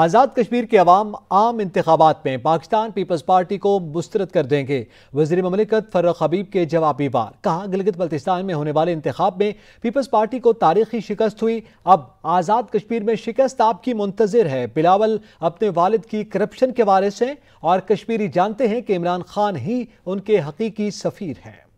आज़ाद कश्मीर के अवाम आम इंतबात में पाकिस्तान पीपल्स पार्टी को मुस्तरद कर देंगे वजीर ममलिकत फर्र हबीब के जवाबी बार कहा गिलगित बल्तिस्तान में होने वाले इंतबाब में पीपल्स पार्टी को तारीखी शिकस्त हुई अब आज़ाद कश्मीर में शिकस्त आपकी मुंतजर है बिलावल अपने वालद की करप्शन के वारिस हैं और कश्मीरी जानते हैं कि इमरान खान ही उनके हकीकी सफ़ीर हैं